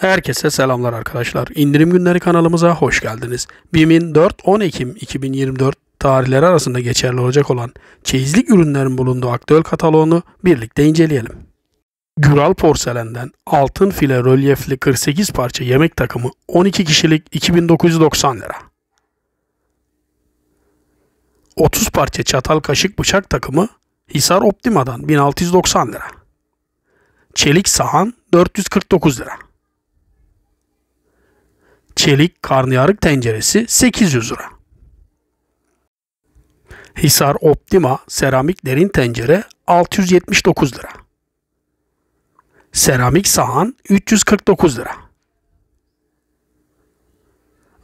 Herkese selamlar arkadaşlar. İndirim Günleri kanalımıza hoş geldiniz. BİM'in 4-10 Ekim 2024 tarihleri arasında geçerli olacak olan çeyizlik ürünlerin bulunduğu aktüel kataloğunu birlikte inceleyelim. Güral Porselen'den altın file rölyefli 48 parça yemek takımı 12 kişilik 2990 lira. 30 parça çatal kaşık bıçak takımı Hisar Optima'dan 1690 lira. Çelik sahan 449 lira çelik karnıyarık tenceresi 800 lira. Hisar Optima seramik derin tencere 679 lira. Seramik sahan 349 lira.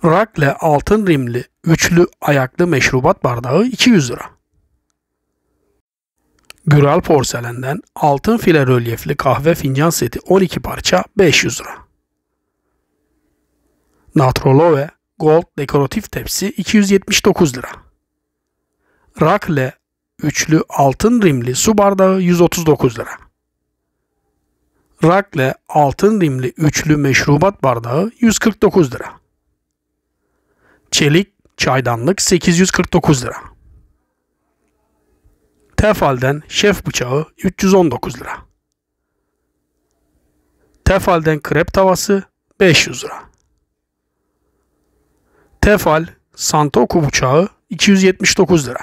Rakle altın rimli üçlü ayaklı meşrubat bardağı 200 lira. Güral porselenden altın file rölyefli kahve fincan seti 12 parça 500 lira. Natrolove Gold dekoratif tepsi 279 lira. Rakle üçlü altın rimli su bardağı 139 lira. Rakle altın rimli üçlü meşrubat bardağı 149 lira. Çelik çaydanlık 849 lira. Tefal'den şef bıçağı 319 lira. Tefal'den krep tavası 500 lira. Tefal Santoku bıçağı 279 lira.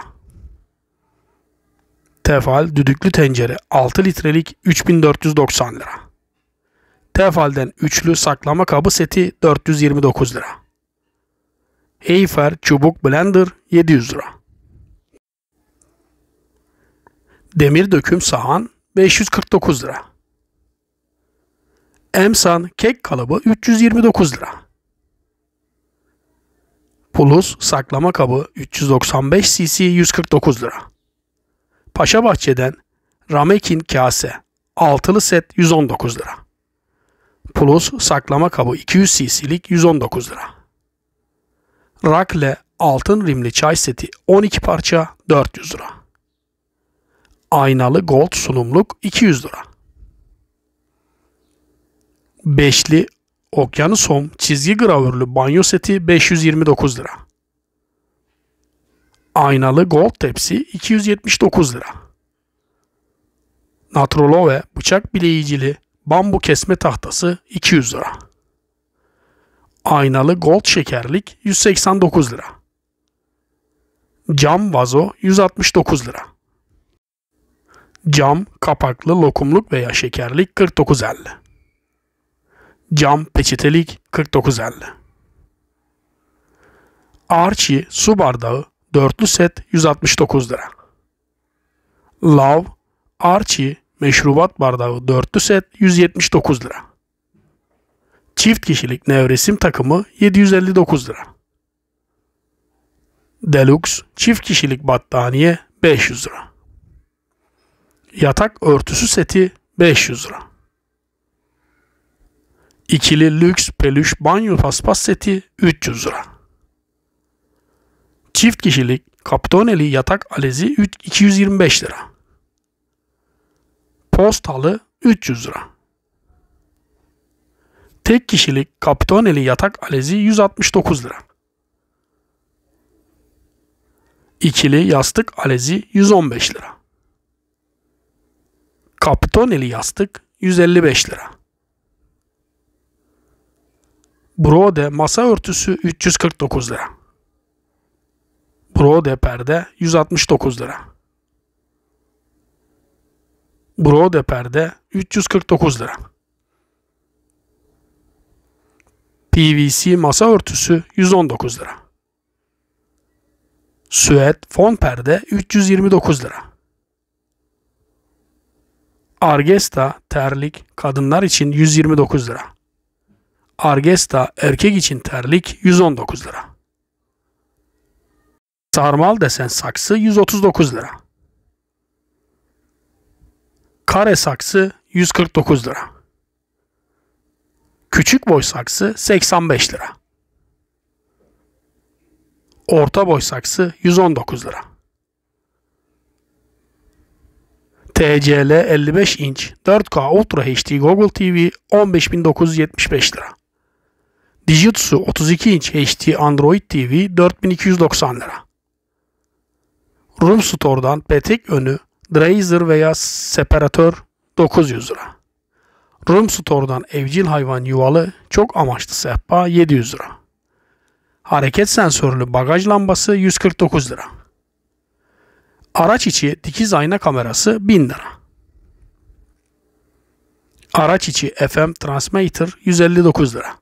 Tefal düdüklü tencere 6 litrelik 3490 lira. Tefal'den üçlü saklama kabı seti 429 lira. Heyfer çubuk blender 700 lira. Demir döküm sahan 549 lira. Emsan kek kalıbı 329 lira. Pulus saklama kabı 395 cc 149 lira. Paşa Bahçe'den Ramekin kase altılı set 119 lira. Plus saklama kabı 200 cc'lik 119 lira. Rakle altın rimli çay seti 12 parça 400 lira. Aynalı gold sunumluk 200 lira. Beşli Okyanusom çizgi gravürlü banyo seti 529 lira. Aynalı gold tepsi 279 lira. Natrolove bıçak bileyicili bambu kesme tahtası 200 lira. Aynalı gold şekerlik 189 lira. Cam vazo 169 lira. Cam, kapaklı, lokumluk veya şekerlik 49.50. Cam peçetelik 49.50 Archie su bardağı dörtlü set 169 lira. Love Archie meşrubat bardağı dörtlü set 179 lira. Çift kişilik nevresim takımı 759 lira. Deluxe çift kişilik battaniye 500 lira. Yatak örtüsü seti 500 lira. İkili lüks peluş banyo paspas seti 300 lira. Çift kişilik kaptoneli yatak alezi 225 lira. Post halı 300 lira. Tek kişilik kaptoneli yatak alezi 169 lira. İkili yastık alezi 115 lira. Kaptoneli yastık 155 lira. Brode masa örtüsü 349 lira. Brode perde 169 lira. Brode perde 349 lira. PVC masa örtüsü 119 lira. Süet fon perde 329 lira. Argesta terlik kadınlar için 129 lira. Argesta erkek için terlik 119 lira. Sarmal desen saksı 139 lira. Kare saksı 149 lira. Küçük boy saksı 85 lira. Orta boy saksı 119 lira. TCL 55 inç 4K Ultra HD Google TV 15.975 lira. Dijitsu 32 inç HD Android TV 4290 lira. Room Store'dan petek önü, Drazer veya separatör 900 lira. Room Store'dan evcil hayvan yuvalı çok amaçlı sehpa 700 lira. Hareket sensörlü bagaj lambası 149 lira. Araç içi dikiz ayna kamerası 1000 lira. Araç içi FM Transmitter 159 lira.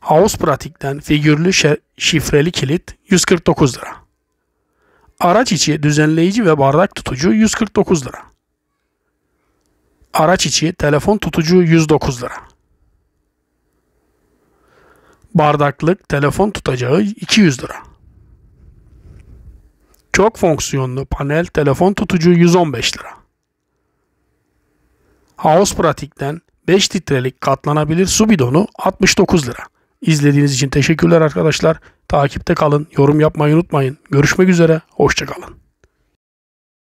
House Pratik'ten figürlü şifreli kilit 149 lira. Araç içi düzenleyici ve bardak tutucu 149 lira. Araç içi telefon tutucu 109 lira. Bardaklık telefon tutacağı 200 lira. Çok fonksiyonlu panel telefon tutucu 115 lira. House Pratik'ten 5 litrelik katlanabilir su bidonu 69 lira. İzlediğiniz için teşekkürler arkadaşlar. Takipte kalın, yorum yapmayı unutmayın. Görüşmek üzere, hoşçakalın.